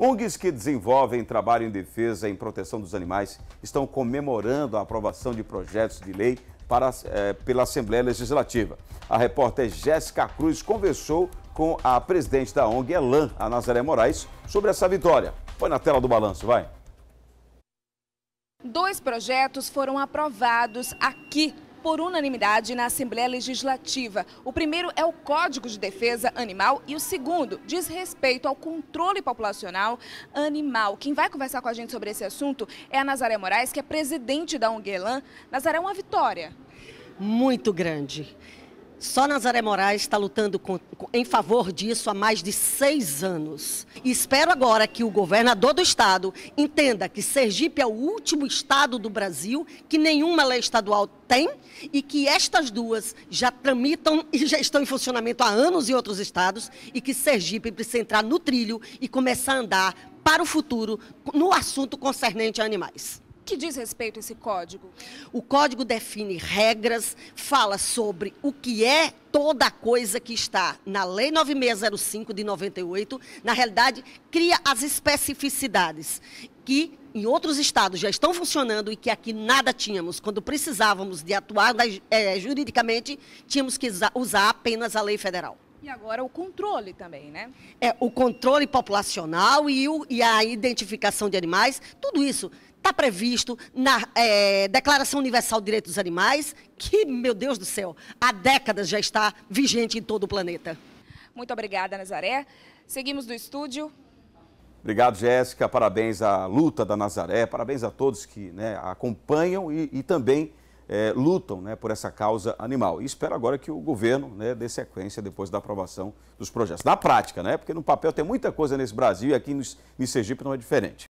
ONGs que desenvolvem trabalho em defesa e em proteção dos animais estão comemorando a aprovação de projetos de lei para, é, pela Assembleia Legislativa. A repórter Jéssica Cruz conversou com a presidente da ONG, Elan, a Nazaré Moraes, sobre essa vitória. Põe na tela do balanço, vai. Dois projetos foram aprovados aqui por unanimidade na Assembleia Legislativa. O primeiro é o Código de Defesa Animal e o segundo diz respeito ao controle populacional animal. Quem vai conversar com a gente sobre esse assunto é a Nazaré Moraes, que é presidente da Unguelan. Nazaré, uma vitória. Muito grande. Só Nazaré Moraes está lutando com, em favor disso há mais de seis anos. E espero agora que o governador do estado entenda que Sergipe é o último estado do Brasil que nenhuma lei estadual tem e que estas duas já tramitam e já estão em funcionamento há anos em outros estados e que Sergipe precisa entrar no trilho e começar a andar para o futuro no assunto concernente a animais que diz respeito a esse código? O código define regras, fala sobre o que é toda coisa que está na Lei 9605 de 98, na realidade, cria as especificidades que em outros estados já estão funcionando e que aqui nada tínhamos. Quando precisávamos de atuar é, juridicamente, tínhamos que usar apenas a lei federal. E agora o controle também, né? É, o controle populacional e, o, e a identificação de animais, tudo isso está previsto na é, Declaração Universal de Direitos dos Animais, que, meu Deus do céu, há décadas já está vigente em todo o planeta. Muito obrigada, Nazaré. Seguimos do estúdio. Obrigado, Jéssica. Parabéns à luta da Nazaré. Parabéns a todos que né, acompanham e, e também é, lutam né, por essa causa animal. E espero agora que o governo né, dê sequência depois da aprovação dos projetos. Na prática, né, porque no papel tem muita coisa nesse Brasil e aqui no, no Sergipe não é diferente.